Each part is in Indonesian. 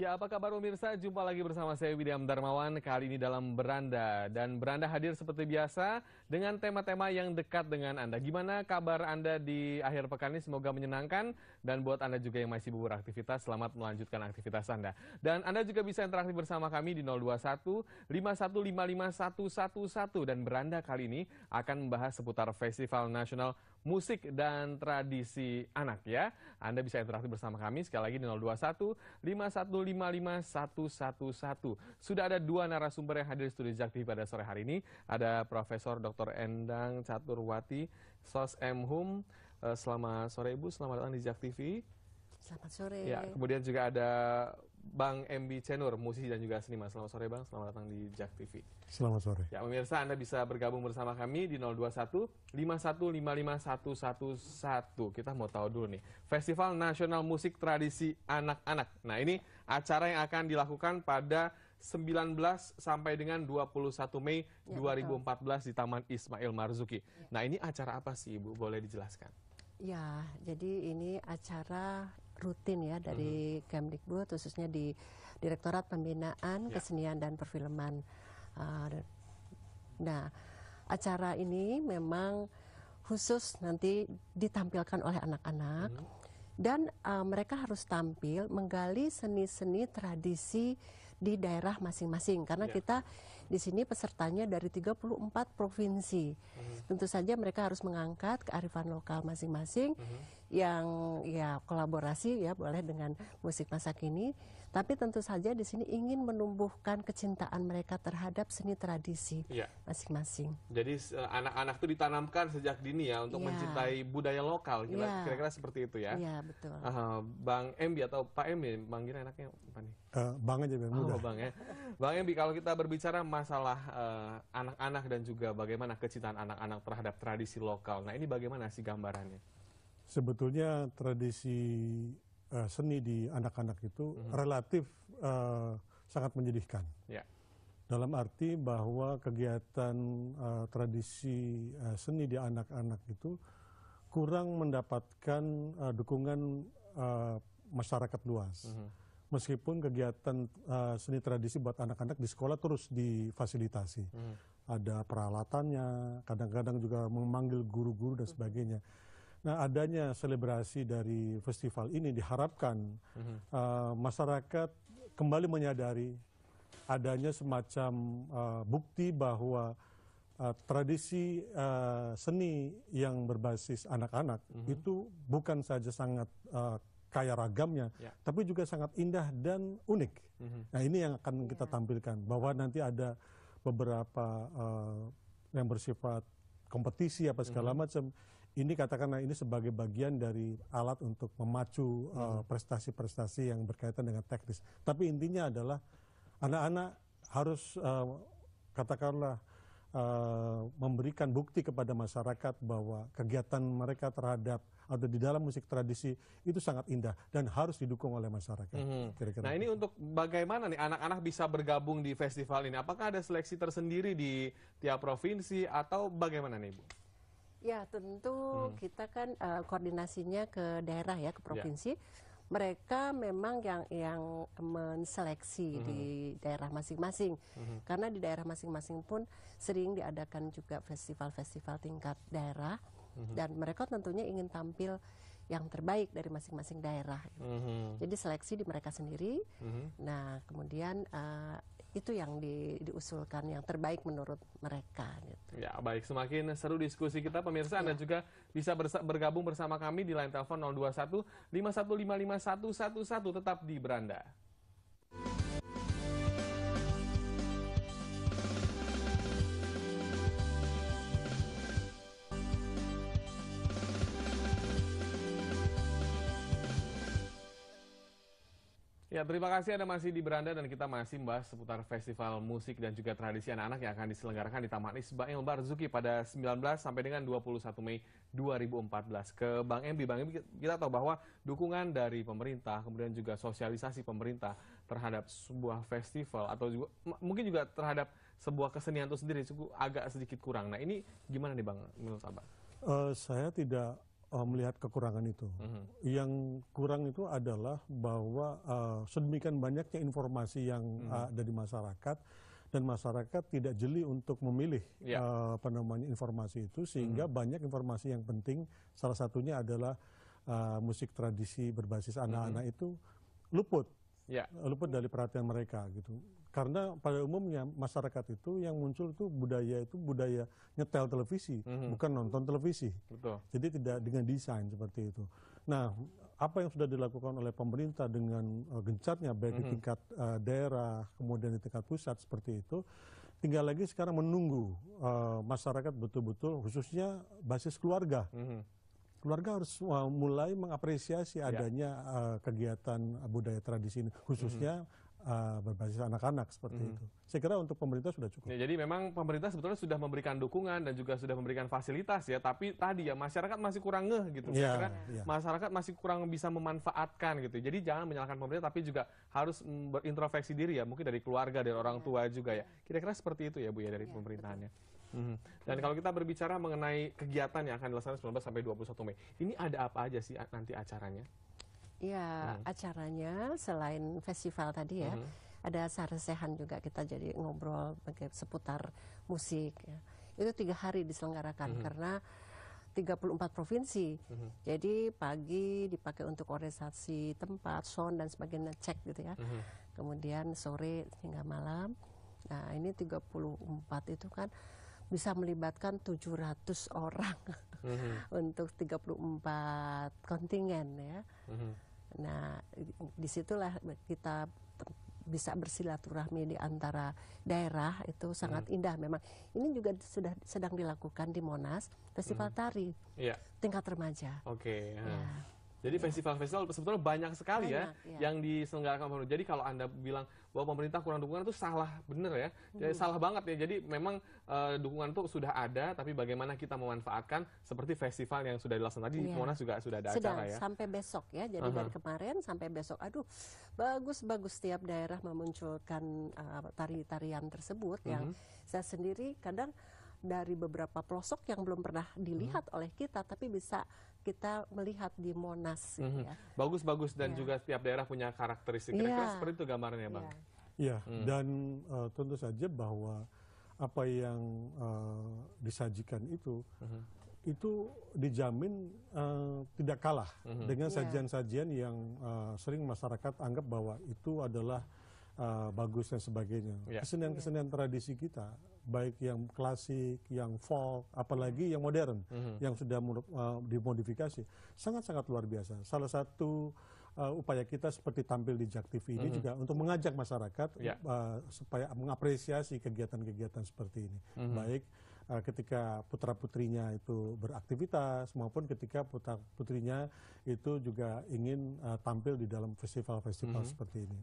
Ya, apa kabar pemirsa? Jumpa lagi bersama saya William Darmawan kali ini dalam Beranda dan Beranda hadir seperti biasa dengan tema-tema yang dekat dengan Anda. Gimana kabar Anda di akhir pekan ini? Semoga menyenangkan dan buat Anda juga yang masih bubur aktivitas, selamat melanjutkan aktivitas Anda. Dan Anda juga bisa interaksi bersama kami di 021 5155111 dan Beranda kali ini akan membahas seputar Festival Nasional musik dan tradisi anak ya. Anda bisa interaksi bersama kami sekali lagi di 021 5155 111. Sudah ada dua narasumber yang hadir di Studio Jakti pada sore hari ini. Ada Profesor Dr. Endang Caturwati, Sos M. Hum. Eh, selamat sore Ibu, selamat datang di Jak TV. Selamat sore. Ya, kemudian juga ada Bang MB Cenur, musisi dan juga seniman. Selamat sore Bang, selamat datang di Jack TV. Selamat sore. Ya pemirsa, Anda bisa bergabung bersama kami di 021 5155111. Kita mau tahu dulu nih, Festival Nasional Musik Tradisi Anak-anak. Nah, ini acara yang akan dilakukan pada 19 sampai dengan 21 Mei ya, 2014 betul. di Taman Ismail Marzuki. Ya. Nah, ini acara apa sih Ibu? Boleh dijelaskan? Ya, jadi ini acara rutin ya dari mm -hmm. Kemdikbud khususnya di Direktorat Pembinaan yeah. Kesenian dan Perfilman. Uh, nah, acara ini memang khusus nanti ditampilkan oleh anak-anak -hmm. dan uh, mereka harus tampil menggali seni-seni tradisi di daerah masing-masing karena yeah. kita di sini pesertanya dari 34 provinsi. Hmm. Tentu saja mereka harus mengangkat kearifan lokal masing-masing hmm. yang ya kolaborasi ya boleh dengan musik masa kini tapi tentu saja di sini ingin menumbuhkan kecintaan mereka terhadap seni tradisi iya. masing-masing. Ya. Jadi anak-anak itu ditanamkan sejak dini ya untuk ya. mencintai budaya lokal, iya. kira-kira ya. seperti itu ya. Iya betul. Uh, Bang Embi atau Pak Embi, manggilnya anaknya apa nih? Uh, bang aja bang. Oh, bang ya. Bang Embi, kalau kita berbicara masalah eh, anak-anak uh, dan juga bagaimana kecintaan anak-anak terhadap tradisi lokal, nah ini bagaimana sih gambarannya? Sebetulnya tradisi Eh, seni di anak-anak itu mhm. relatif eh, sangat menyedihkan. Ya. Dalam arti bahwa kegiatan eh, tradisi seni di anak-anak itu kurang mendapatkan dukungan masyarakat luas. Mhm. Meskipun kegiatan seni tradisi buat anak-anak di sekolah terus difasilitasi. Mhm. Ada peralatannya, kadang-kadang juga memanggil guru-guru dan sebagainya. Nah, adanya selebrasi dari festival ini diharapkan mm-hmm. uh, masyarakat kembali menyadari adanya semacam uh, bukti bahwa uh, tradisi uh, seni yang berbasis anak-anak mm-hmm. itu bukan saja sangat uh, kaya ragamnya, yeah. tapi juga sangat indah dan unik. Mm-hmm. Nah, ini yang akan kita ya. tampilkan bahwa nanti ada beberapa uh, yang bersifat kompetisi apa segala mm-hmm. macam ini katakanlah ini sebagai bagian dari alat untuk memacu hmm. eh, prestasi-prestasi uh, yang berkaitan dengan teknis. Tapi intinya adalah anak-anak harus uh, katakanlah uh, memberikan bukti kepada masyarakat bahwa kegiatan mereka terhadap atau di dalam musik tradisi itu sangat indah dan harus didukung oleh masyarakat. Mm-hmm. Kira-kira. Nah ini untuk bagaimana nih anak-anak bisa bergabung di festival ini? Apakah ada seleksi tersendiri di tiap provinsi atau bagaimana nih Bu? Ya tentu hmm. kita kan uh, koordinasinya ke daerah ya ke ya. provinsi. Ya. Mereka memang yang yang menseleksi hmm. di daerah masing-masing. Hmm. Karena di daerah masing-masing pun sering diadakan juga festival-festival tingkat daerah hmm. dan mereka tentunya ingin tampil yang terbaik dari masing-masing daerah. -hmm. Jadi seleksi di mereka sendiri. -hmm. Nah, kemudian uh, itu yang di, diusulkan yang terbaik menurut mereka. Gitu. Ya baik, semakin seru diskusi kita pemirsa. Ya. Anda iya. juga bisa bersa bergabung bersama kami di line telepon 021 5155111 tetap di beranda. Ya, terima kasih Anda masih di Beranda dan kita masih membahas seputar festival musik dan juga tradisi anak-anak yang akan diselenggarakan di Taman Isba Barzuki pada 19 sampai dengan 21 Mei 2014. Ke Bang MB, Bang MB kita tahu bahwa dukungan dari pemerintah, kemudian juga sosialisasi pemerintah terhadap sebuah festival atau juga, mungkin juga terhadap sebuah kesenian itu sendiri cukup agak sedikit kurang. Nah ini gimana nih Bang menurut Abang? Uh, eh, saya tidak uh, melihat kekurangan itu. Mm-hmm. Yang kurang itu adalah bahwa uh, sedemikian banyaknya informasi yang mm-hmm. ada di masyarakat dan masyarakat tidak jeli untuk memilih yeah. Ya. uh, apa namanya informasi itu sehingga mm-hmm. banyak informasi yang penting salah satunya adalah uh, musik tradisi berbasis mhm. anak-anak mm-hmm. itu luput. Yeah. luput dari perhatian mereka gitu karena pada umumnya masyarakat itu yang muncul itu budaya itu budaya nyetel televisi, mm -hmm. bukan nonton televisi. Betul. Jadi tidak dengan desain seperti itu. Nah, apa yang sudah dilakukan oleh pemerintah dengan uh, eh, gencatnya baik mm -hmm. di mhm. tingkat uh, daerah, kemudian di tingkat pusat seperti itu, tinggal lagi sekarang menunggu uh, masyarakat betul-betul khususnya basis keluarga. Mm -hmm keluarga harus mulai mengapresiasi ya. adanya ya. uh, kegiatan budaya tradisi ini khususnya mhm uh, berbasis anak-anak seperti hmm. itu. Saya kira untuk pemerintah sudah cukup. Ya, jadi memang pemerintah sebetulnya sudah memberikan dukungan dan juga sudah memberikan fasilitas ya, tapi tadi ya masyarakat masih kurang ngeh gitu. Ya, ya. masyarakat masih kurang bisa memanfaatkan gitu. Jadi jangan menyalahkan pemerintah tapi juga harus berintrospeksi diri ya, mungkin dari keluarga, dari orang iya. tua juga ya. Kira-kira seperti itu ya Bu ya dari ya, pemerintahannya. Betul. Hmm. Dan kalau kita berbicara mengenai kegiatan yang akan dilaksanakan 19 sampai 21 Mei, ini ada apa aja sih nanti acaranya? ya hmm. acaranya selain festival tadi ya hmm. ada sarasehan juga kita jadi ngobrol seputar musik ya. itu tiga hari diselenggarakan hmm. karena 34 provinsi. empat -hmm. Jadi pagi dipakai untuk orientasi tempat, sound dan sebagainya cek gitu ya. -hmm. Kemudian sore hingga malam. Nah, ini 34 itu kan bisa melibatkan 700 orang mm -hmm. untuk 34 kontingen ya. Mm -hmm. Nah, disitulah kita bisa bersilaturahmi di antara daerah itu sangat hmm. indah memang. Ini juga sudah sedang dilakukan di Monas Festival hmm. Tari yeah. tingkat remaja. Oke. Okay. Yeah. Jadi festival-festival sebetulnya banyak sekali ya banyak, ya, ya yang diselenggarakan pemerintah. Jadi kalau anda bilang bahwa pemerintah kurang dukungan itu salah benar ya, jadi salah banget ya. Jadi memang uh, dukungan itu sudah ada, tapi bagaimana kita memanfaatkan seperti festival yang sudah dilaksanakan tadi ya. Monas juga sudah ada Sedang, acara ya. Sampai besok ya, jadi uh -huh. dari kemarin sampai besok. Aduh, bagus-bagus tiap daerah memunculkan uh, tari-tarian tersebut uh -huh. yang saya sendiri kadang dari beberapa pelosok yang belum pernah dilihat mm-hmm. oleh kita, tapi bisa kita melihat di Monas. mm -hmm. ya. Bagus bagus dan yeah. juga setiap daerah punya karakteristik. Kira-kira yeah. seperti itu gambarnya, bang. Iya yeah. mm. dan uh, tentu saja bahwa apa yang uh, disajikan itu mm -hmm. itu dijamin uh, tidak kalah mm -hmm. dengan iya. sajian-sajian yang uh, sering masyarakat anggap bahwa itu adalah uh, bagus dan sebagainya. Ya. Kesenian-kesenian yeah. tradisi kita, baik yang klasik, yang folk, apalagi yang modern, mm-hmm. yang sudah uh, dimodifikasi, sangat-sangat luar biasa. Salah satu uh, upaya kita seperti tampil di Jak TV ini mm-hmm. juga untuk mengajak masyarakat yeah. Ya. uh, supaya mengapresiasi kegiatan-kegiatan seperti ini, mm-hmm. baik ketika putra putrinya itu beraktivitas maupun ketika putra putrinya itu juga ingin uh, tampil di dalam festival-festival mm-hmm. seperti ini.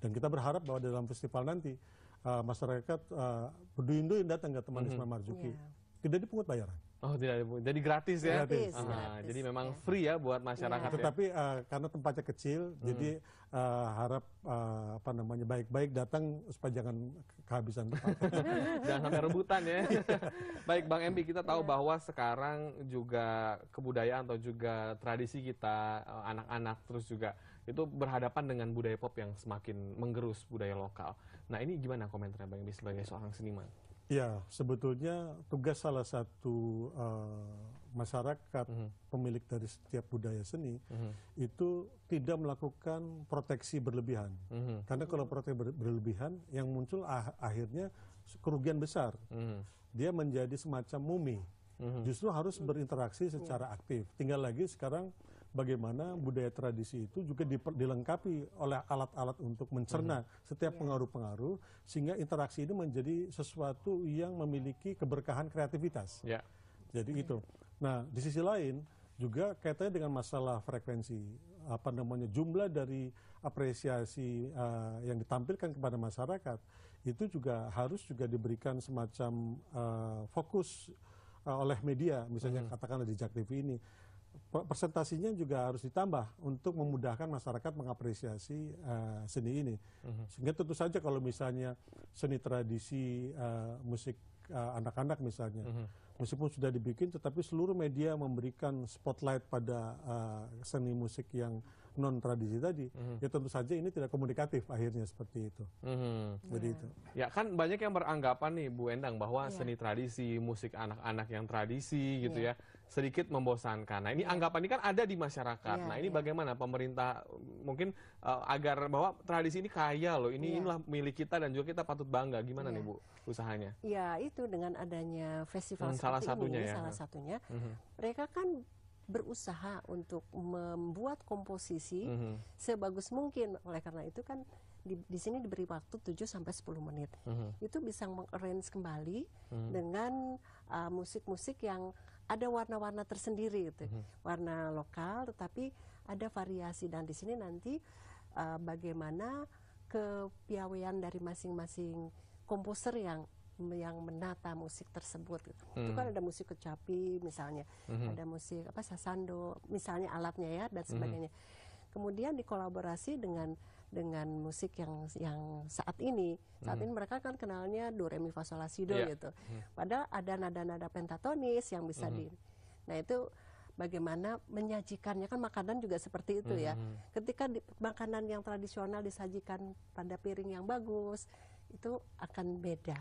Dan kita berharap bahwa dalam festival nanti uh, masyarakat uh, eh, berduyun-duyun datang ke teman mm -hmm. Isma mm-hmm. Marzuki. Yeah. Tidak dipungut bayaran. Oh tidak dipungut, jadi gratis ya? Gratis. Ah, gratis. Jadi memang iya. free ya buat masyarakat yeah. ya? uh, karena tempatnya kecil, hmm. jadi uh, harap uh, apa namanya baik-baik datang supaya jangan kehabisan tempat. jangan sampai rebutan ya. Iya. baik Bang Embi, kita tahu yeah. bahwa sekarang juga kebudayaan atau juga tradisi kita, anak-anak terus juga itu berhadapan dengan budaya pop yang semakin menggerus budaya lokal. Nah ini gimana komentarnya Bang Edi sebagai seorang seniman? Ya sebetulnya tugas salah satu uh, masyarakat uh mhm. -huh. pemilik dari setiap budaya seni uh mhm. -huh. itu tidak melakukan proteksi berlebihan. Uh mhm. -huh. Karena kalau proteksi berlebihan yang muncul ah akhirnya kerugian besar. Uh -huh. Dia menjadi semacam mumi. Uh -huh. Justru harus berinteraksi secara aktif. Tinggal lagi sekarang bagaimana budaya tradisi itu juga dilengkapi oleh alat-alat untuk mencerna hmm. setiap ya. pengaruh-pengaruh yeah. sehingga interaksi ini menjadi sesuatu yang memiliki keberkahan kreativitas. Yeah. Jadi yeah. itu. Nah, di sisi lain juga kaitannya dengan masalah frekuensi apa namanya jumlah dari apresiasi uh, yang ditampilkan kepada masyarakat itu juga harus juga diberikan semacam uh, fokus uh, oleh media misalnya mm -hmm. katakanlah di Jak TV ini persentasinya juga harus ditambah untuk memudahkan masyarakat mengapresiasi uh, seni ini. uh Sehingga tentu saja kalau misalnya seni tradisi uh, musik anak eh, anak-anak misalnya, uh meskipun sudah dibikin, tetapi seluruh media memberikan spotlight pada uh, seni musik yang non tradisi tadi, mhm. ya tentu saja ini tidak komunikatif akhirnya seperti itu. Jadi itu. Ya kan banyak yang beranggapan nih Bu Endang bahwa yeah. seni tradisi, musik anak-anak yang tradisi gitu yeah. ya, sedikit membosankan. Nah ini yeah. anggapan ini kan ada di masyarakat. Yeah, nah ini yeah. bagaimana pemerintah mungkin uh, agar bahwa tradisi ini kaya loh, ini yeah. inilah milik kita dan juga kita patut bangga. Gimana yeah. nih Bu usahanya? Ya itu dengan adanya festival hmm, salah satunya ini, ya. salah satunya. Mm -hmm. Mereka kan berusaha untuk membuat komposisi mm -hmm. sebagus mungkin. Oleh karena itu kan di, di sini diberi waktu 7 sampai 10 menit. Mm -hmm. Itu bisa mengarrange kembali mm -hmm. dengan eh, musik-musik uh, musik -musik yang ada warna-warna tersendiri gitu. Hmm. Warna lokal tetapi ada variasi dan di sini nanti uh, bagaimana kepiawaian dari masing-masing komposer yang yang menata musik tersebut. Hmm. Itu mhm. kan ada musik kecapi misalnya, hmm. ada musik apa sasando misalnya alatnya ya dan mhm. sebagainya. Hmm. Kemudian dikolaborasi dengan dengan musik yang yang saat ini saat hmm. ini mereka kan kenalnya do re mi fa sol la si do yeah. gitu hmm. padahal ada nada-nada pentatonis yang bisa hmm. di nah itu bagaimana menyajikannya kan makanan juga seperti itu ya. hmm. ya ketika di, makanan yang tradisional disajikan pada piring yang bagus itu akan beda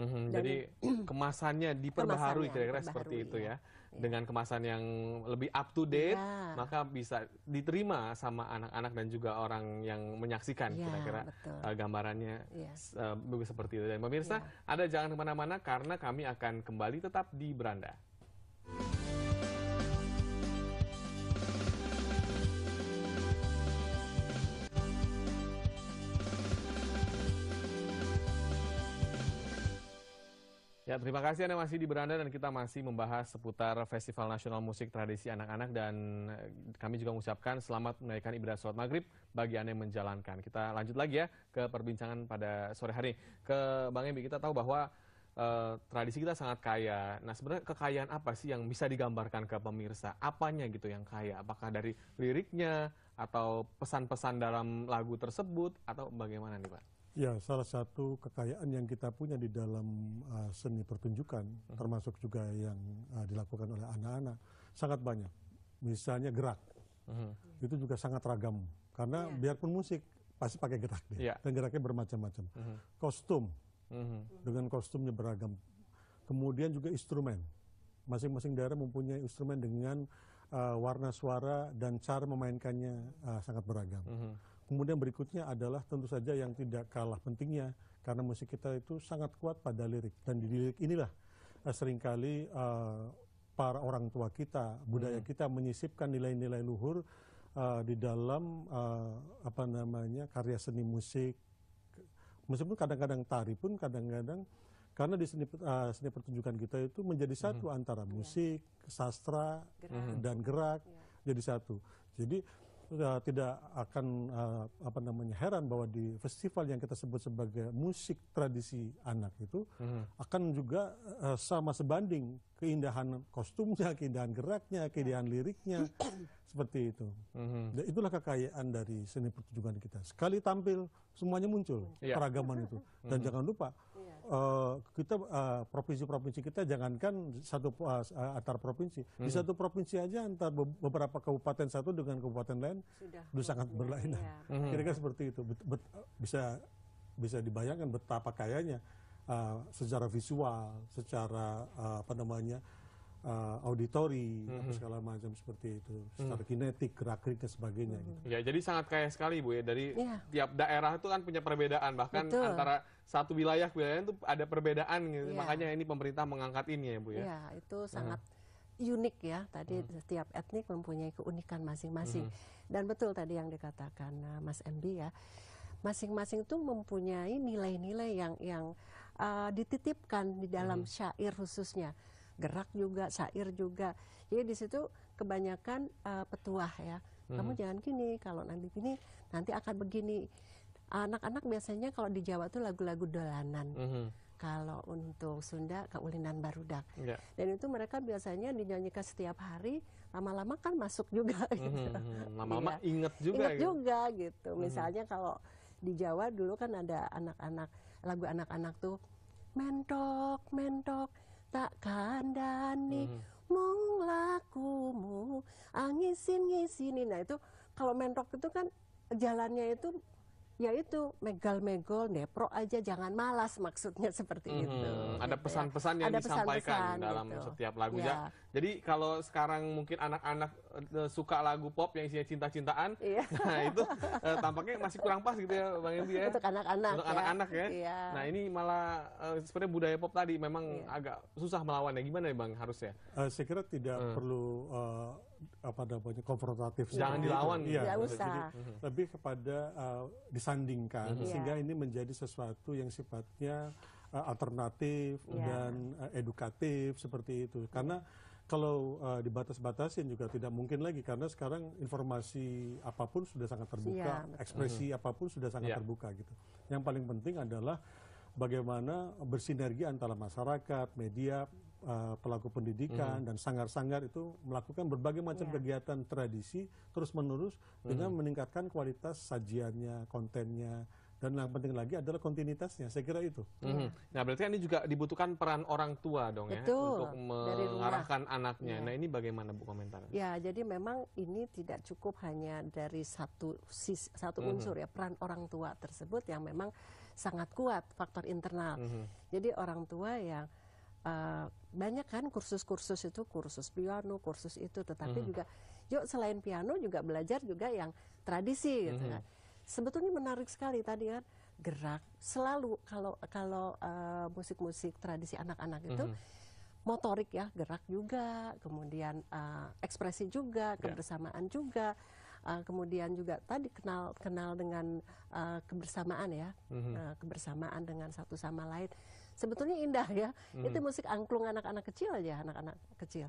-hmm, jadi kemasannya diperbaharui kira-kira seperti itu iya. ya. Iya. dengan kemasan yang lebih up to date yeah. maka bisa diterima sama anak-anak dan juga orang yang menyaksikan iya, kira-kira yeah, eh, uh, gambarannya uh, seperti itu dan pemirsa ada jangan kemana-mana karena kami akan kembali tetap di beranda. Ya, terima kasih Anda masih di Beranda dan kita masih membahas seputar Festival Nasional Musik Tradisi Anak-anak dan eh, kami juga mengucapkan selamat menaikkan ibadah sholat maghrib bagi Anda yang menjalankan. Kita lanjut lagi ya ke perbincangan pada sore hari. Ke Bang Ebi, kita tahu bahwa eh, tradisi kita sangat kaya. Nah, sebenarnya kekayaan apa sih yang bisa digambarkan ke pemirsa? Apanya gitu yang kaya? Apakah dari liriknya atau pesan-pesan dalam lagu tersebut atau bagaimana nih Pak? Ya, salah satu kekayaan yang kita punya di dalam uh, seni pertunjukan, hmm. termasuk juga yang uh, dilakukan oleh anak-anak, sangat banyak. Misalnya gerak, hmm. itu juga sangat ragam. Karena yeah. biarpun musik, pasti pakai gerak Yeah. Dan geraknya bermacam-macam. Hmm. Kostum, hmm. dengan kostumnya beragam. Kemudian juga instrumen. Masing-masing daerah mempunyai instrumen dengan uh, warna suara dan cara memainkannya uh, sangat beragam. Hmm Kemudian berikutnya adalah tentu saja yang tidak kalah pentingnya karena musik kita itu sangat kuat pada lirik dan di lirik inilah uh, seringkali uh, para orang tua kita, budaya hmm. kita menyisipkan nilai-nilai luhur uh, di dalam uh, apa namanya karya seni musik. Meskipun kadang-kadang tari pun kadang-kadang karena di seni uh, seni pertunjukan kita itu menjadi satu -hmm. antara iya. musik, sastra, gerak. dan gerak iya. jadi satu. Jadi sudah tidak akan uh, apa namanya heran bahwa di festival yang kita sebut sebagai musik tradisi anak itu mm -hmm. akan juga uh, sama sebanding keindahan kostumnya, keindahan geraknya, keindahan liriknya, seperti itu. Mm-hmm. Itulah kekayaan dari seni pertunjukan kita. Sekali tampil, semuanya muncul yeah. peragaman itu. Dan mm-hmm. jangan lupa, yeah. Iya. uh, kita eh, provinsi-provinsi kita jangankan satu uh, antar provinsi, mm-hmm. di mhm. satu provinsi aja antar beberapa kabupaten satu dengan kabupaten lain sudah, sudah sangat berlainan. Yeah. Mm-hmm. Kira-kira seperti itu. Bet- bet- bisa bisa dibayangkan betapa kayanya uh, secara visual, secara uh, apa namanya uh, auditori mm -hmm. segala macam seperti itu, mhm. secara kinetik, gerak-gerik dan sebagainya. Mm -hmm. gitu. Ya, jadi sangat kaya sekali bu ya dari yeah. tiap daerah itu kan punya perbedaan bahkan Betul. antara satu wilayah ke wilayah itu ada perbedaan gitu. Yeah. Makanya ini pemerintah mengangkat ini ya bu ya. Iya yeah, itu mhm. sangat. Mm -hmm unik ya tadi hmm. setiap etnik mempunyai keunikan masing-masing hmm. dan betul tadi yang dikatakan uh, Mas MB ya masing-masing itu mempunyai nilai-nilai yang yang uh, dititipkan di dalam hmm. syair khususnya gerak juga syair juga jadi di situ kebanyakan uh, petuah ya hmm. kamu jangan gini kalau nanti gini nanti akan begini anak-anak biasanya kalau di Jawa tuh lagu-lagu dolanan hmm. kalau untuk Sunda kaulinan barudak yeah. dan itu mereka biasanya dinyanyikan setiap hari lama-lama kan masuk juga gitu. Mm-hmm. lama-lama ya. inget juga inget gitu. juga gitu mm-hmm. misalnya hmm. kalau di Jawa dulu kan ada anak-anak lagu anak-anak tuh mentok mentok tak kandani -hmm. mong lakumu angisin ngisini nah itu kalau mentok itu kan jalannya itu yaitu megal-megol, nepro aja, jangan malas maksudnya seperti hmm, itu. Ada pesan-pesan gitu ya. yang ada disampaikan pesan -pesan, dalam gitu. setiap lagu ya. ya. Jadi kalau sekarang mungkin anak-anak eh, suka lagu pop yang isinya cinta-cintaan, ya. nah itu eh, tampaknya masih kurang pas gitu ya Bang Evi ya. Untuk anak-anak. Untuk ya. anak-anak ya. Ya. ya. Nah ini malah eh, sebenarnya budaya pop tadi memang iya. agak susah melawannya. Gimana ya Bang harusnya? Uh, saya kira tidak hmm. perlu uh, apa namanya konfrontatif. Jangan dilawan. Iya. Tidak usah. Jadi, lebih kepada uh, disandingkan mm-hmm. sehingga ini menjadi sesuatu yang sifatnya uh, alternatif yeah. dan uh, edukatif seperti itu. Karena kalau uh, dibatas-batasin juga tidak mungkin lagi karena sekarang informasi apapun sudah sangat terbuka, yeah. ekspresi mm-hmm. apapun sudah sangat yeah. terbuka gitu. Yang paling penting adalah bagaimana bersinergi antara masyarakat, media, Eh, pelaku pendidikan mm. dan sanggar-sanggar itu melakukan berbagai macam yeah. kegiatan tradisi terus-menerus mm. dengan hmm. meningkatkan kualitas sajiannya, kontennya dan yang penting lagi adalah kontinuitasnya. Saya kira itu. Mm. Nah, berarti kan ini juga dibutuhkan peran orang tua dong ya Betul. ya untuk mengarahkan anaknya. Yeah. Nah, ini bagaimana Bu komentar Ya, jadi memang ini tidak cukup hanya dari satu sis, satu hmm. unsur ya, peran orang tua tersebut yang memang sangat kuat faktor internal. -hmm. Jadi orang tua yang uh, banyak kan kursus-kursus itu kursus piano kursus itu tetapi -hmm. juga yuk selain piano juga belajar juga yang tradisi gitu hmm. kan sebetulnya menarik sekali tadi kan gerak selalu kalau kalau musik eh, musik-musik tradisi anak-anak itu -hmm. motorik ya gerak juga kemudian uh, ekspresi juga ya. kebersamaan yeah. juga uh, kemudian juga tadi kenal kenal dengan uh, kebersamaan ya mm -hmm. uh, kebersamaan dengan satu sama lain sebetulnya indah ya. Hmm. Itu musik angklung anak-anak kecil aja, anak-anak kecil.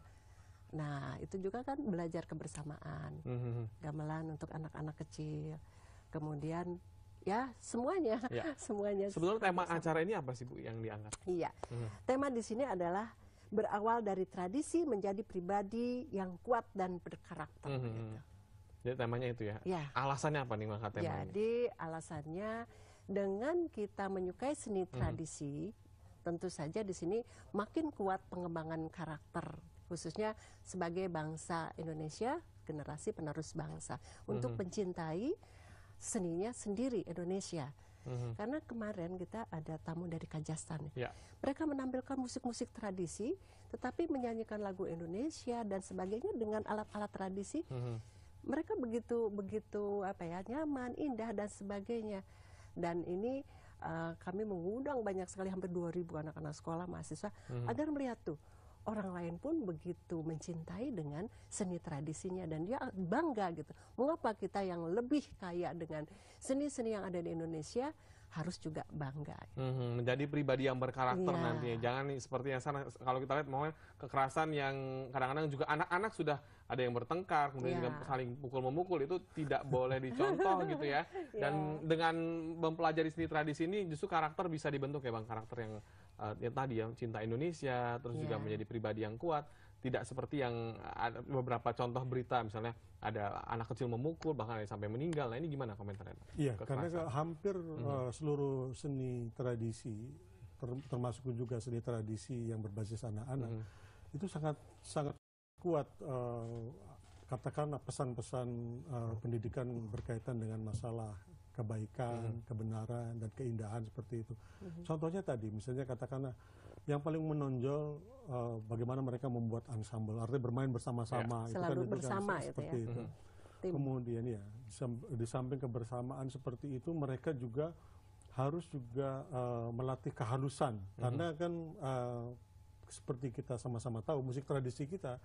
Nah, itu juga kan belajar kebersamaan. Hmm. hmm, hmm. Gamelan untuk anak-anak kecil. Kemudian ya semuanya, ya. semuanya. Sebetulnya tema bersama. acara ini apa sih Bu yang diangkat? Iya. Hmm. Tema di sini adalah berawal dari tradisi menjadi pribadi yang kuat dan berkarakter hmm. hmm gitu. Jadi temanya itu ya. ya. Alasannya apa nih maka temanya? Jadi alasannya dengan kita menyukai seni tradisi, tentu saja di sini makin kuat pengembangan karakter khususnya sebagai bangsa Indonesia generasi penerus bangsa untuk mm -hmm. mencintai seninya sendiri Indonesia. Mm -hmm. Karena kemarin kita ada tamu dari Kajastan Yeah. Mereka menampilkan musik-musik tradisi, tetapi menyanyikan lagu Indonesia dan sebagainya dengan alat-alat tradisi. Mm -hmm. Mereka begitu begitu apa ya nyaman, indah dan sebagainya. Dan ini uh, kami mengundang banyak sekali hampir 2000 anak-anak sekolah mahasiswa hmm. agar melihat tuh orang lain pun begitu mencintai dengan seni tradisinya dan dia bangga gitu. Mengapa kita yang lebih kaya dengan seni-seni yang ada di Indonesia harus juga bangga. Hmm, menjadi pribadi yang berkarakter yeah. nantinya. Jangan seperti yang sana, kalau kita lihat mau kekerasan yang kadang-kadang juga anak-anak sudah ada yang bertengkar, kemudian yeah. juga saling pukul-memukul itu tidak boleh dicontoh gitu ya. Dan yeah. dengan mempelajari seni tradisi ini justru karakter bisa dibentuk ya Bang, karakter yang, uh, eh, yang tadi yang cinta Indonesia, terus yeah. juga iya. menjadi pribadi yang kuat tidak seperti yang ada beberapa contoh berita misalnya ada anak kecil memukul bahkan sampai meninggal. Nah ini gimana komentarnya? Iya, karena hampir mm -hmm. uh, seluruh seni tradisi ter termasuk juga seni tradisi yang berbasis anak-anak mm -hmm. itu sangat sangat kuat uh, katakanlah pesan-pesan uh, pendidikan berkaitan dengan masalah kebaikan, mm -hmm. kebenaran dan keindahan seperti itu. Mm -hmm. Contohnya tadi misalnya katakanlah yang paling menonjol uh, bagaimana mereka membuat ensemble artinya bermain bersama-sama ya. itu selalu kan itu kan bersama kan, itu seperti ya. itu hmm. Tim. kemudian ya di samping kebersamaan seperti itu mereka juga harus juga uh, melatih kehalusan mm -hmm. karena kan uh, seperti kita sama-sama tahu musik tradisi kita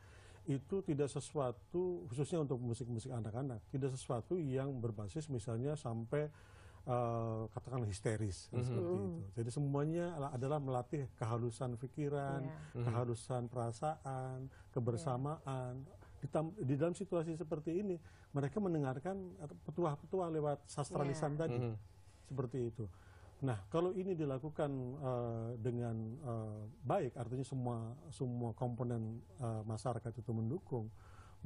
itu tidak sesuatu khususnya untuk musik-musik anak-anak tidak sesuatu yang berbasis misalnya sampai uh, eh, katakan histeris mm-hmm. seperti mhm. itu. Jadi semuanya adalah melatih kehalusan pikiran, yeah. Mhm. kehalusan perasaan, kebersamaan. Yeah. di dalam situasi seperti ini, mereka mendengarkan eh, petua-petua lewat sastra yeah. lisan iya. tadi, mm-hmm. seperti itu. Nah, kalau ini dilakukan uh, dengan uh, baik, artinya semua semua komponen uh, masyarakat itu mendukung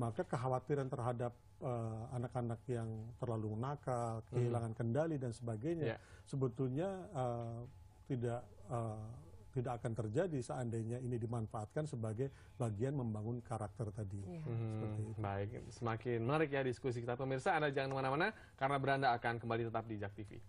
maka kekhawatiran terhadap eh, anak-anak uh, yang terlalu nakal, hmm. kehilangan hmm. kendali dan sebagainya yeah. sebetulnya uh, tidak uh, tidak akan terjadi seandainya ini dimanfaatkan sebagai bagian membangun karakter tadi. Yeah. Hmm, itu. Baik, semakin menarik ya diskusi kita pemirsa. Anda jangan kemana-mana karena beranda akan kembali tetap di Jak TV.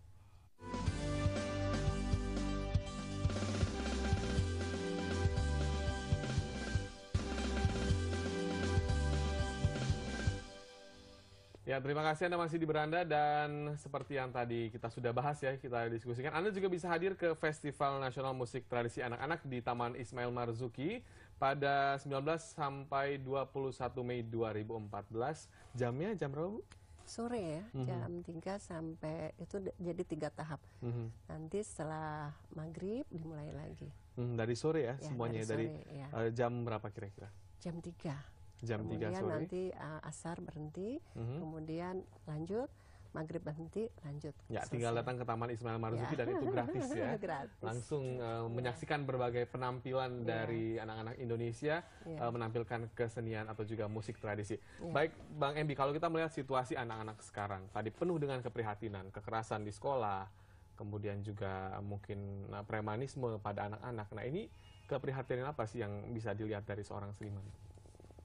Ya, terima kasih Anda masih di Beranda dan seperti yang tadi kita sudah bahas ya, kita diskusikan. Anda juga bisa hadir ke Festival Nasional Musik Tradisi Anak-anak di Taman Ismail Marzuki pada 19 sampai 21 Mei 2014. Jamnya jam berapa, Bu? Sore ya, mm -hmm. jam 3 sampai itu jadi tiga tahap. Mm -hmm. Nanti setelah maghrib dimulai lagi. Hmm, dari sore ya, ya semuanya dari, ya, sore, dari ya. Eh, jam berapa kira-kira? Jam 3 jam kemudian 3 sore. nanti uh, asar berhenti, mm-hmm. kemudian lanjut maghrib berhenti lanjut. Ya, selesai. tinggal datang ke Taman Ismail Marzuki ya. dan itu gratis ya. gratis. Langsung uh, menyaksikan ya. berbagai penampilan ya. dari anak-anak Indonesia ya. uh, menampilkan kesenian atau juga musik tradisi. Ya. Baik, Bang Embi, kalau kita melihat situasi anak-anak sekarang, tadi penuh dengan keprihatinan, kekerasan di sekolah, kemudian juga mungkin premanisme pada anak-anak. Nah, ini keprihatinan apa sih yang bisa dilihat dari seorang seniman?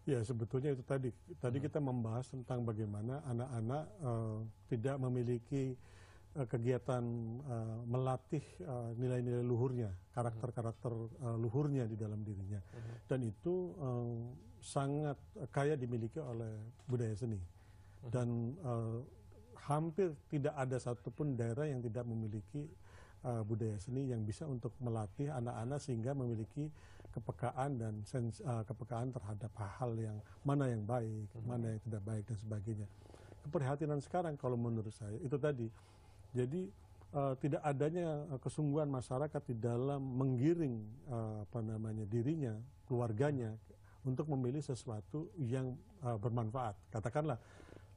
Ya sebetulnya itu tadi. Tadi hmm. kita membahas tentang bagaimana anak-anak uh, tidak memiliki uh, kegiatan uh, melatih nilai nilai-nilai luhurnya, karakter-karakter uh, luhurnya di dalam dirinya. Hmm. Dan itu uh, sangat kaya dimiliki oleh budaya seni. Hmm. Dan uh, hampir tidak ada satupun daerah yang tidak memiliki uh, budaya seni yang bisa untuk melatih anak-anak sehingga memiliki kepekaan dan sens, uh, kepekaan terhadap hal-hal yang mana yang baik, hmm. mana yang tidak baik dan sebagainya. Keprihatinan sekarang kalau menurut saya itu tadi. Jadi uh, tidak adanya eh, kesungguhan masyarakat di dalam menggiring uh, apa namanya dirinya, keluarganya untuk memilih sesuatu yang uh, bermanfaat. Katakanlah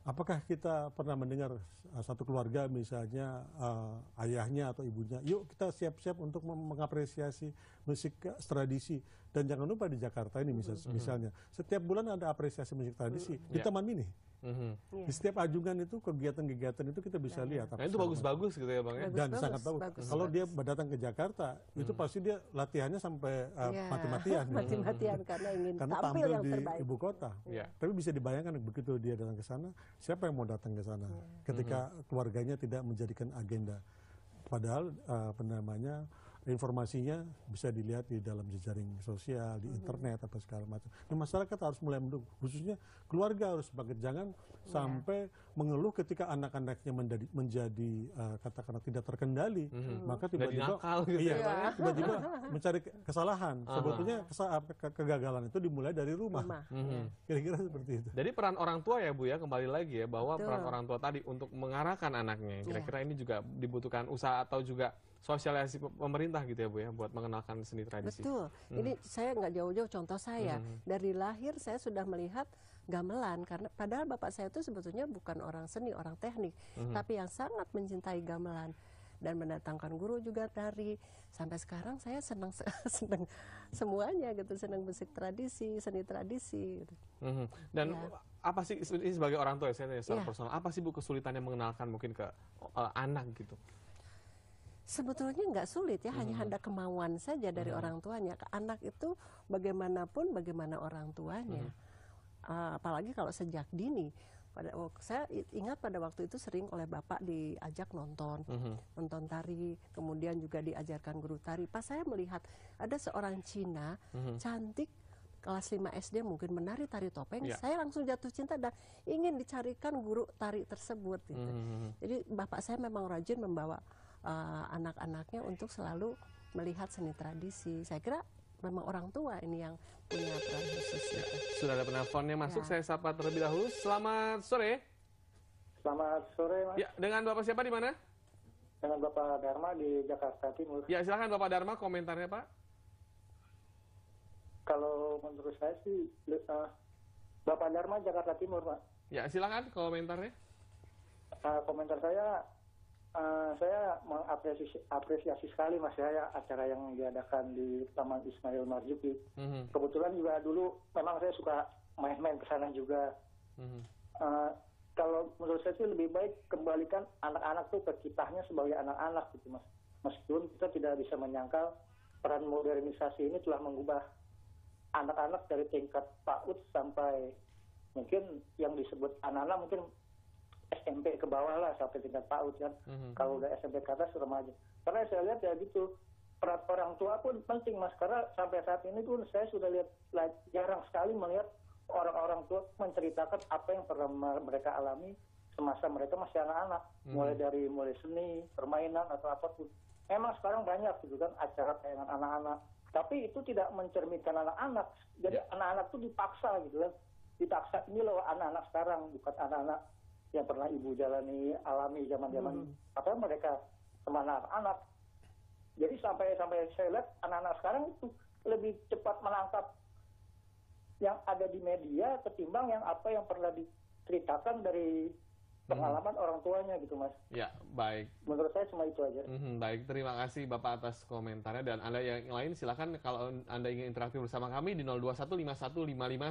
Apakah kita pernah mendengar eh, satu keluarga misalnya uh, ayahnya atau ibunya, yuk kita siap-siap untuk mengapresiasi musik tradisi dan jangan lupa di Jakarta ini -hmm. misalnya setiap bulan ada apresiasi musik tradisi mm-hmm. di ya. Taman Mini. Mm-hmm. Di setiap ajungan itu kegiatan-kegiatan itu kita bisa lihat. Nah, itu bagus-bagus gitu ya bang ya. Dan bagus, sangat bagus. bagus. Kalau dia datang ke Jakarta, mm-hmm. itu pasti dia latihannya sampai uh, yeah. mati-matian. Gitu. mati-matian karena ingin karena tampil, tampil yang di terbaik. ibu kota. Yeah. Tapi bisa dibayangkan begitu dia datang ke sana, siapa yang mau datang ke sana? Iya. Ketika mm-hmm. keluarganya tidak menjadikan agenda, padahal uh, apa namanya informasinya bisa dilihat di dalam jejaring sosial, di hmm. internet atau segala macam. Nah, masyarakat harus mulai mendukung, khususnya keluarga harus banget jangan yeah. sampai mengeluh ketika anak-anaknya menjadi menjadi uh, katakanlah tidak terkendali, mm -hmm. maka tiba-tiba gitu iya, ya. tiba-tiba mencari kesalahan. Uh -huh. Sebetulnya ke kegagalan itu dimulai dari rumah. Hmm. Kira-kira mm -hmm. seperti itu. Jadi peran orang tua ya Bu ya kembali lagi ya bahwa Betul. peran orang tua tadi untuk mengarahkan anaknya. Kira-kira yeah. ini juga dibutuhkan usaha atau juga sosialisasi pemerintah gitu ya Bu ya buat mengenalkan seni tradisi. Betul. Hmm. Ini saya nggak jauh-jauh contoh saya hmm. dari lahir saya sudah melihat gamelan karena padahal bapak saya itu sebetulnya bukan orang seni, orang teknik, hmm. tapi yang sangat mencintai gamelan dan mendatangkan guru juga dari sampai sekarang saya senang senang semuanya gitu senang musik tradisi seni tradisi gitu. Mm -hmm. dan ya. apa sih sebagai orang tua ya saya tanya secara ya. personal apa sih bu kesulitannya mengenalkan mungkin ke uh, anak gitu sebetulnya nggak sulit ya, hanya hmm. ada kemauan saja dari hmm. orang tuanya. ke Anak itu bagaimanapun bagaimana orang tuanya, hmm. ah, apalagi kalau sejak dini. Pada saya ingat pada waktu itu sering oleh bapak diajak nonton, nonton tari, kemudian juga diajarkan guru tari. Pas saya melihat ada seorang Cina cantik kelas 5 SD mungkin menari tari topeng, ya. saya langsung jatuh cinta dan ingin dicarikan guru tari tersebut. Gitu. Jadi bapak saya memang rajin membawa uh, anak-anaknya untuk selalu melihat seni tradisi. Saya kira memang orang tua ini yang punya peran khusus. Ya, gitu. sudah ada penelponnya masuk, ya. saya sapa terlebih dahulu. Selamat sore. Selamat sore, Mas. Ya, dengan Bapak siapa di mana? Dengan Bapak Dharma di Jakarta Timur. Ya, silahkan Bapak Dharma komentarnya, Pak. Kalau menurut saya sih, eh, Bapak Dharma Jakarta Timur, Pak. Ya, silahkan komentarnya. Uh, komentar saya Eh, saya mengapresiasi apresiasi sekali mas ya, ya acara yang diadakan di Taman Ismail Marzuki. Mm-hmm. Kebetulan juga dulu memang saya suka main-main ke sana juga. Mm-hmm. Uh, kalau menurut saya sih lebih baik kembalikan anak-anak tuh ke kitahnya sebagai anak-anak gitu mas. Meskipun kita tidak bisa menyangkal peran modernisasi ini telah mengubah anak-anak dari tingkat PAUD sampai mungkin yang disebut anak-anak mungkin SMP ke bawah lah sampai tingkat PAUD kan. Mm-hmm. Kalau udah SMP ke atas remaja. Karena saya lihat ya gitu peran orang tua pun penting mas karena sampai saat ini pun saya sudah lihat jarang sekali melihat orang-orang tua menceritakan apa yang pernah mereka alami semasa mereka masih anak-anak hmm. mulai dari mulai seni permainan atau apapun emang sekarang banyak gitu kan acara tayangan anak-anak tapi itu tidak mencerminkan anak-anak jadi ya. anak-anak yeah. itu dipaksa gitu kan dipaksa ini loh anak-anak sekarang bukan anak-anak yang pernah ibu jalani alami zaman zaman hmm. apa mereka teman anak Jadi sampai sampai saya lihat anak-anak sekarang itu lebih cepat menangkap yang ada di media ketimbang yang apa yang pernah diceritakan dari hmm. pengalaman hmm. orang tuanya gitu mas. Ya baik. Menurut saya cuma itu aja. Hmm, baik terima kasih bapak atas komentarnya dan anda yang lain silahkan kalau anda ingin interaksi bersama kami di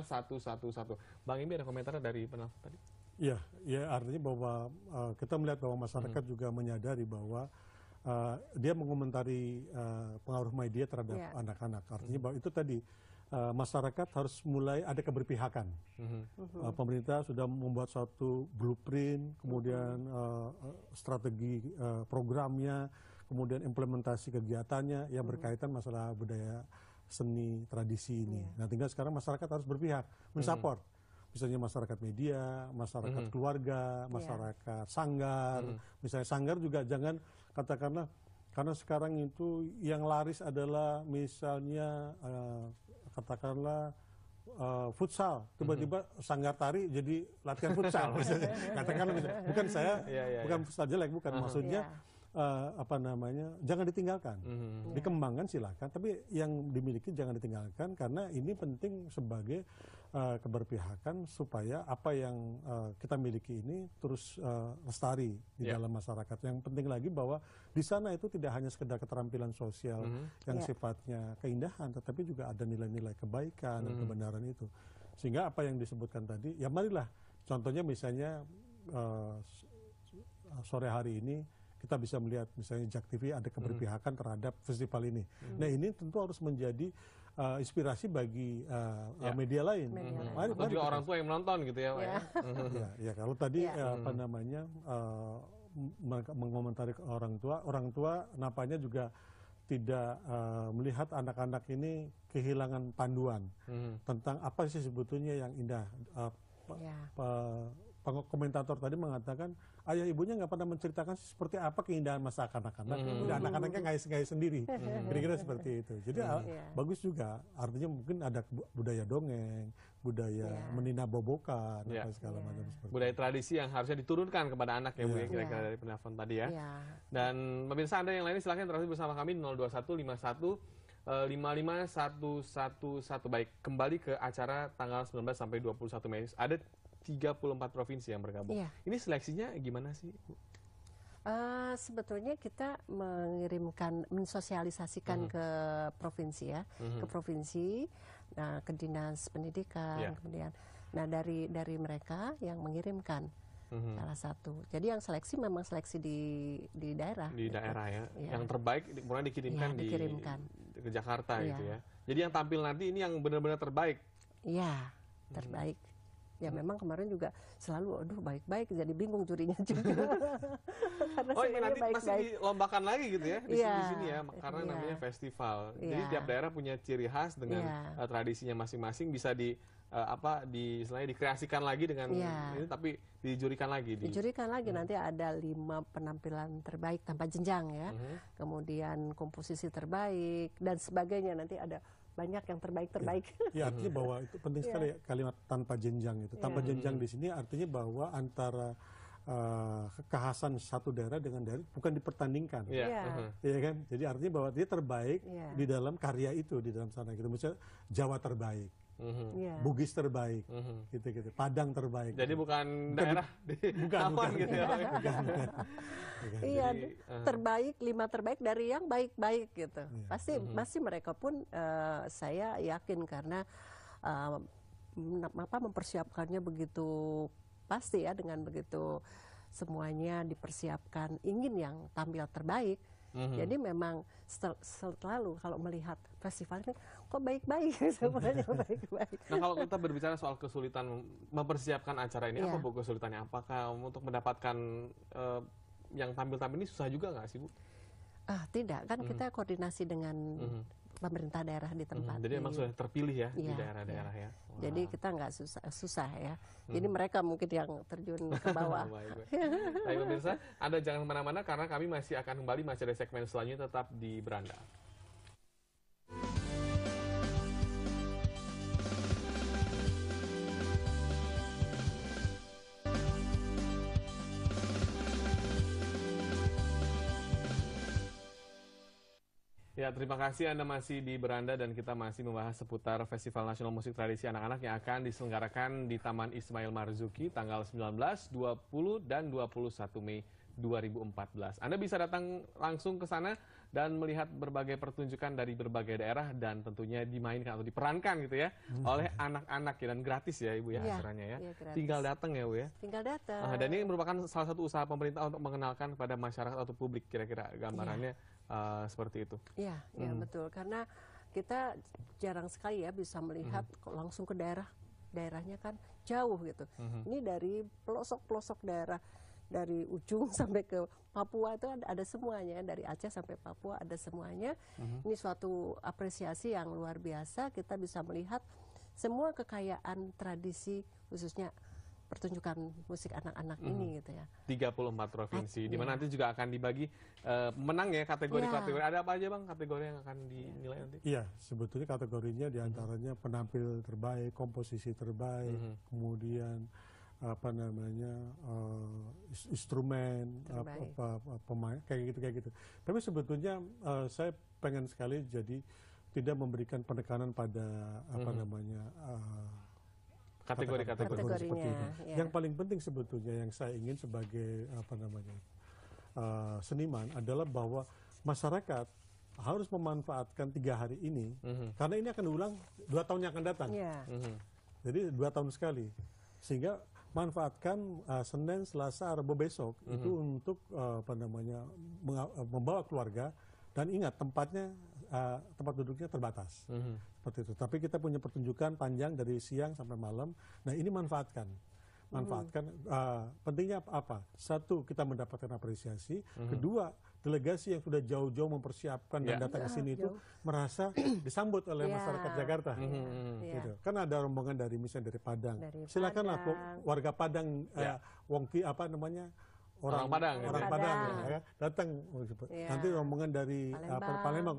0215155111. Bang ini ada komentarnya dari penelpon tadi? Iya, ya artinya bahwa uh, kita melihat bahwa masyarakat hmm. juga menyadari bahwa uh, dia mengomentari uh, pengaruh media terhadap iya. anak-anak. Yeah. Artinya hmm. bahwa itu tadi uh, masyarakat harus mulai ada keberpihakan. Hmm. Uh, pemerintah sudah membuat suatu blueprint, kemudian uh, strategi uh, programnya, kemudian implementasi kegiatannya yang hmm. berkaitan masalah budaya seni tradisi ini. Yeah. Nah, tinggal sekarang masyarakat harus berpihak, hmm. mensupport. Hmm misalnya masyarakat media, masyarakat hmm keluarga, iya. masyarakat yeah. sanggar. hmm Misalnya sanggar juga jangan katakanlah karena sekarang itu yang laris adalah misalnya uh, katakanlah uh, futsal tiba-tiba mm-hmm. sanggar tari jadi latihan futsal misalnya katakanlah misalnya. bukan saya yeah, yeah, iya. bukan futsal jelek bukan uh-huh. maksudnya yeah iya. uh, apa namanya jangan ditinggalkan mm-hmm. dikembangkan silakan tapi yang dimiliki jangan ditinggalkan karena ini penting sebagai Eh, keberpihakan supaya apa yang uh, kita miliki ini terus uh, lestari di yeah. dalam masyarakat. Yang penting lagi bahwa di sana itu tidak hanya sekedar keterampilan sosial mm -hmm. yang yeah. sifatnya keindahan, tetapi juga ada nilai-nilai kebaikan mm -hmm. dan mhm. kebenaran itu. Sehingga apa yang disebutkan tadi, ya marilah contohnya misalnya uh, sore hari ini kita bisa melihat misalnya Jack TV ada keberpihakan mm -hmm. terhadap festival ini. Mm -hmm. Nah ini tentu harus menjadi uh, inspirasi bagi uh, ya. media lain. Media Mari, mari juga orang tua yang menonton gitu ya, Ya, ya. ya, ya kalau tadi ya. Uh, apa hmm. namanya uh, mengomentari ke orang tua, orang tua napanya juga tidak uh, melihat anak-anak ini kehilangan panduan hmm. tentang apa sih sebetulnya yang indah. Uh, ya. Komentator tadi mengatakan ayah ibunya nggak pernah menceritakan seperti apa keindahan masa kanak kanak Hmm. Udah anak-anaknya ngais-ngais sendiri. Hmm. Kira-kira seperti itu. Jadi hmm. ah, iya. bagus juga. Artinya mungkin ada budaya dongeng, budaya yeah. menina bobokan, yeah. apa segala yeah. macam seperti Budaya tradisi yang harusnya diturunkan kepada anak ya yeah. Bu ya, iya. kira-kira yeah. dari penelpon tadi ya. Yeah. Dan pemirsa Anda yang lainnya silahkan terus bersama kami 02151 55111 eh, baik kembali ke acara tanggal 19 sampai 21 Mei ada 34 provinsi yang bergabung. Iya. Ini seleksinya gimana sih, Bu? Uh, sebetulnya kita mengirimkan mensosialisasikan -hmm. ke provinsi ya, -hmm. ke provinsi, nah ke dinas pendidikan yeah. kemudian. Nah dari dari mereka yang mengirimkan hmm. salah satu. Jadi yang seleksi memang seleksi di di daerah. Di gitu. daerah ya. ya. Yang terbaik kemudian dikirimkan, ya, dikirimkan. Di, ke Jakarta ya. gitu ya. Jadi yang tampil nanti ini yang benar-benar terbaik. Iya, mm-hmm. terbaik. Hmm. Ya mm-hmm. memang kemarin juga selalu aduh baik-baik jadi bingung jurinya juga. oh, ini nanti baik -baik. masih dilombakan lagi gitu ya di yeah. sini ya karena yeah. namanya festival. Yeah. Jadi iya. tiap daerah punya ciri khas dengan yeah. Iya. tradisinya masing-masing bisa di uh, apa di selain dikreasikan lagi dengan ya. ini tapi dijurikan lagi di... dijurikan lagi hmm. nanti ada lima penampilan terbaik tanpa jenjang ya hmm. kemudian komposisi terbaik dan sebagainya nanti ada banyak yang terbaik terbaik ya, ya artinya bahwa itu penting sekali iya. ya. kalimat tanpa jenjang itu iya. tanpa ya. jenjang hmm. di sini artinya bahwa antara Uh, kekhasan satu daerah dengan daerah bukan dipertandingkan, yeah. Yeah. Uh uh-huh. ya kan? Jadi artinya bahwa dia terbaik yeah. di dalam karya itu di dalam sana gitu. Misalnya Jawa terbaik, Mm-hmm. Iya. Bugis terbaik, mm-hmm. gitu-gitu. Padang terbaik. Jadi bukan daerah di bukan, bukan, gitu ya. bukan, bukan. bukan. Iya, uh terbaik lima terbaik dari yang baik-baik gitu. Yeah. Pasti mm-hmm. masih mereka pun uh, saya yakin karena uh, apa mempersiapkannya begitu pasti ya dengan begitu semuanya dipersiapkan ingin yang tampil terbaik. Mm-hmm. Jadi memang sel selalu kalau melihat festival ini, kok baik-baik semuanya baik-baik. Nah kalau kita berbicara soal kesulitan mempersiapkan acara ini, yeah. apa iya. bu kesulitannya? Apakah untuk mendapatkan uh, yang tampil-tampil ini susah juga nggak sih bu? Ah tidak, kan kita hmm. koordinasi dengan hmm. pemerintah daerah di hmm, tempat. Jadi emang sudah terpilih ya, iya, iya. ya di daerah-daerah ya. ya. Wow. Jadi kita nggak susah, susah ya. Mm. Jadi mereka mungkin yang terjun ke bawah. Baik pemirsa, anda jangan kemana-mana karena kami masih akan kembali masih ada segmen selanjutnya tetap di beranda. Ya, terima kasih Anda masih di Beranda dan kita masih membahas seputar Festival Nasional Musik Tradisi Anak-anak yang akan diselenggarakan di Taman Ismail Marzuki tanggal 19, 20, dan 21 Mei 2014. Anda bisa datang langsung ke sana dan melihat berbagai pertunjukan dari berbagai daerah dan tentunya dimainkan atau diperankan gitu ya hmm. oleh anak-anak ya dan gratis ya Ibu ya, iya. ya acaranya ya. ya Tinggal datang ya Bu ya. Tinggal datang. Nah, dan ini merupakan salah satu usaha pemerintah untuk mengenalkan kepada masyarakat atau publik kira-kira gambarannya. Ya Eh, seperti itu. Iya, ya, hmm. betul. Karena kita jarang sekali ya bisa melihat hmm. langsung ke daerah daerahnya kan jauh gitu. Hmm. Ini dari pelosok-pelosok daerah dari ujung sampai ke Papua itu ada, ada semuanya dari Aceh sampai Papua ada semuanya. Hmm. Ini suatu apresiasi yang luar biasa kita bisa melihat semua kekayaan tradisi khususnya pertunjukan musik anak-anak ini hmm. ini gitu ya. 34 provinsi, di mana yeah. nanti juga akan dibagi uh, menang ya kategori-kategori. Iya. Ada apa aja bang kategori yang akan dinilai yeah. nanti? Iya, sebetulnya kategorinya diantaranya penampil terbaik, komposisi terbaik, -hmm. kemudian apa namanya uh, instrumen apa, apa, pemain kayak gitu kayak gitu. Tapi sebetulnya uh, saya pengen sekali jadi tidak memberikan penekanan pada apa mm -hmm. namanya uh, kategori kategori seperti itu. Ya. Yang paling penting sebetulnya yang saya ingin sebagai apa namanya uh, seniman adalah bahwa masyarakat harus memanfaatkan tiga hari ini mm -hmm. karena ini akan ulang dua tahun yang akan datang. Yeah. Mm -hmm. Jadi dua tahun sekali sehingga manfaatkan uh, Senin, Selasa, Rabu besok mm -hmm. itu mm-hmm. untuk uh, apa namanya membawa keluarga dan ingat tempatnya uh, tempat duduknya terbatas. Mm-hmm. Seperti itu. Tapi kita punya pertunjukan panjang dari siang sampai malam. Nah, ini manfaatkan. Mhm. Manfaatkan mm-hmm. uh, pentingnya apa? Satu, kita mendapatkan apresiasi. Mm-hmm. Kedua, delegasi yang sudah jauh-jauh mempersiapkan yeah. dan ya. datang ke ya, sini itu merasa disambut oleh yeah. masyarakat Jakarta. Mm -hmm. Mhm. yeah. gitu. Kan ada rombongan dari misalnya dari Padang. Dari Silakanlah Padang. warga Padang yeah. uh, ya. Wongki apa namanya? Orang, orang Padang, orang ya. Padang, Padang ya, datang. ya. Nanti rombongan dari eh, Palembang, uh, Palembang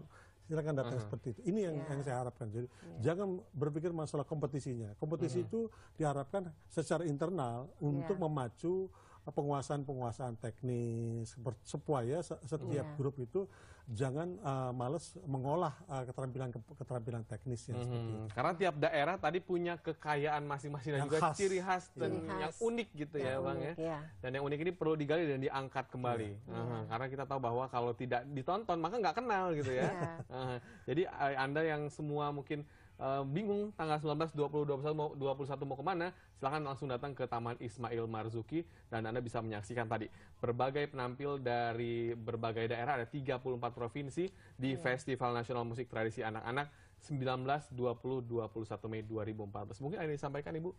silakan datang uh -huh. seperti itu. Ini yang yeah. yang saya harapkan. Jadi yeah. jangan berpikir masalah kompetisinya. Kompetisi uh iya. -huh. itu diharapkan secara internal untuk yeah. memacu penguasaan-penguasaan teknis supaya setiap yeah. grup itu jangan uh, males mengolah uh, keterampilan keterampilan teknisnya hmm. seperti mhm. itu. Karena tiap daerah tadi punya kekayaan masing-masing dan juga khas. ciri khas iya. dan yeah. yang unik gitu ya, yang ya, unik, Bang ya. Yeah. Dan yang unik ini perlu digali dan diangkat kembali. Yeah. Uh -huh. Karena kita tahu bahwa kalau tidak ditonton maka nggak kenal gitu ya. Yeah. Iya. Uh -huh. Jadi eh, Anda yang semua mungkin Eh, bingung tanggal 19, 20, 21 mau, 21 mau kemana, silahkan langsung datang ke Taman Ismail Marzuki dan Anda bisa menyaksikan tadi berbagai penampil dari berbagai daerah ada 34 provinsi di yeah. Festival Nasional Musik Tradisi Anak-anak 19, 20, 21 Mei 2014. Mungkin ada disampaikan Ibu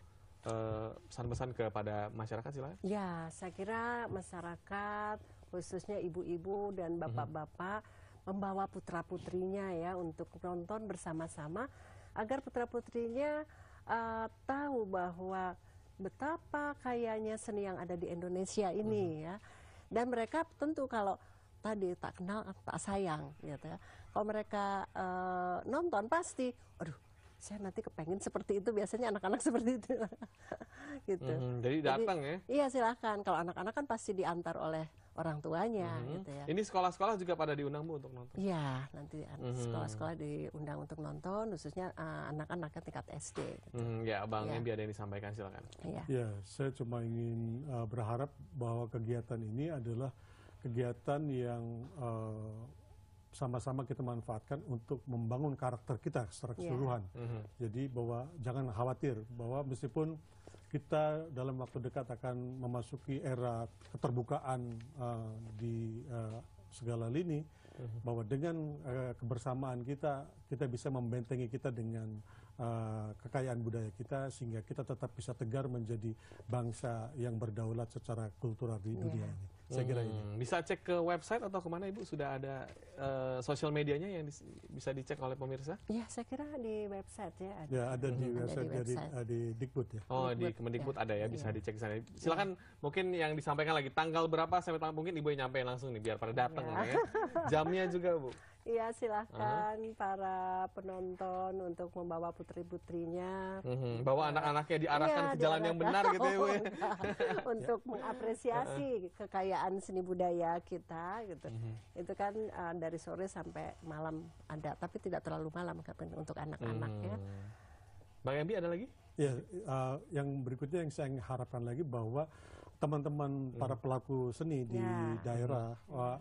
eh, pesan-pesan uh, kepada masyarakat silahkan Ya, saya kira masyarakat khususnya ibu-ibu dan mhm. bapak-bapak membawa putra-putrinya ya untuk nonton bersama-sama agar putra putrinya uh, eh, tahu bahwa betapa kayanya seni yang ada di Indonesia ini hmm. ya dan mereka tentu kalau tadi tak kenal ah, tak sayang gitu ya kalau mereka uh, nonton pasti aduh saya nanti kepengen seperti itu biasanya anak-anak seperti itu gitu -hmm, jadi datang jadi, ya iya silahkan kalau anak-anak kan pasti diantar oleh orang tuanya mm -hmm. gitu ya. Ini sekolah-sekolah juga pada diundang Bu untuk nonton? Iya, nanti mm-hmm. sekolah-sekolah mm -hmm. diundang untuk nonton, khususnya uh, anak-anaknya tingkat SD. Gitu. Mm, ya, Bang ya. Embi ada yang disampaikan, silakan. Iya, ya, saya cuma ingin uh, berharap bahwa kegiatan ini adalah kegiatan yang eh, sama-sama kita manfaatkan untuk membangun karakter kita secara iya. keseluruhan. Yeah. Mm -hmm. Jadi bahwa jangan khawatir bahwa meskipun kita dalam waktu dekat akan memasuki era keterbukaan uh, di uh, segala lini uh-huh. bahwa dengan uh, kebersamaan kita kita bisa membentengi kita dengan uh, kekayaan budaya kita sehingga kita tetap bisa tegar menjadi bangsa yang berdaulat secara kultural di yeah. dunia ini. Saya kira ini. Hmm, bisa cek ke website atau kemana Ibu? Sudah ada uh, sosial medianya yang di, bisa dicek oleh pemirsa? Ya, saya kira di website ya. Ada. Ya, ada di website, ada di, website. Ya, di, di Dikbud ya. Oh, Dikbud, di Kemendikbud ya. ada ya, bisa ya. dicek sana. Silakan ya. mungkin yang disampaikan lagi tanggal berapa sampai tanggal mungkin Ibu yang nyampein langsung nih biar pada datang iya. ya. Kan ya. Jamnya juga Bu. Iya, silahkan uh para penonton untuk membawa putri-putrinya. -hmm. Bawa anak-anaknya diarahkan ya, ke jalan yang benar gitu ya, Bu. Ya? Oh, untuk mengapresiasi kekayaan seni budaya kita gitu. -hmm. Itu kan uh, dari sore sampai malam ada, tapi tidak terlalu malam kapan, untuk anak anaknya hmm. Bang Embi ada lagi? Ya, uh, yang berikutnya yang saya harapkan lagi bahwa teman-teman hmm. para pelaku seni di ya. daerah uh,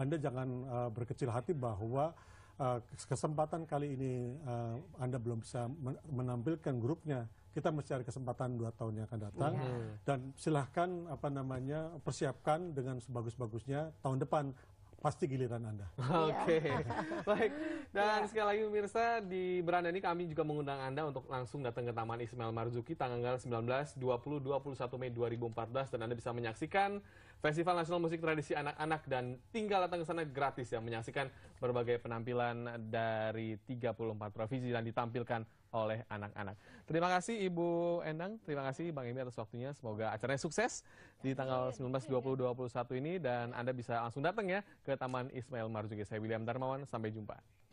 anda jangan uh, berkecil hati bahwa uh, kesempatan kali ini uh, Anda belum bisa menampilkan grupnya. Kita mencari kesempatan dua tahun yang akan datang yeah. dan silahkan apa namanya persiapkan dengan sebagus-bagusnya tahun depan pasti giliran Anda. Oke, okay. Iya. baik. Dan iya. sekali lagi pemirsa, di Beranda ini kami juga mengundang Anda untuk langsung datang ke Taman Ismail Marzuki tanggal 19, 20, 21 Mei 2014 dan Anda bisa menyaksikan Festival Nasional Musik Tradisi Anak-Anak dan tinggal datang ke sana gratis ya, menyaksikan berbagai penampilan dari 34 provinsi dan ditampilkan oleh anak-anak. Terima kasih Ibu Endang, terima kasih Bang Emi atas waktunya. Semoga acaranya sukses di tanggal 19, 20, 21 ini dan Anda bisa langsung datang ya ke Taman Ismail Marzuki. Saya William Darmawan, sampai jumpa.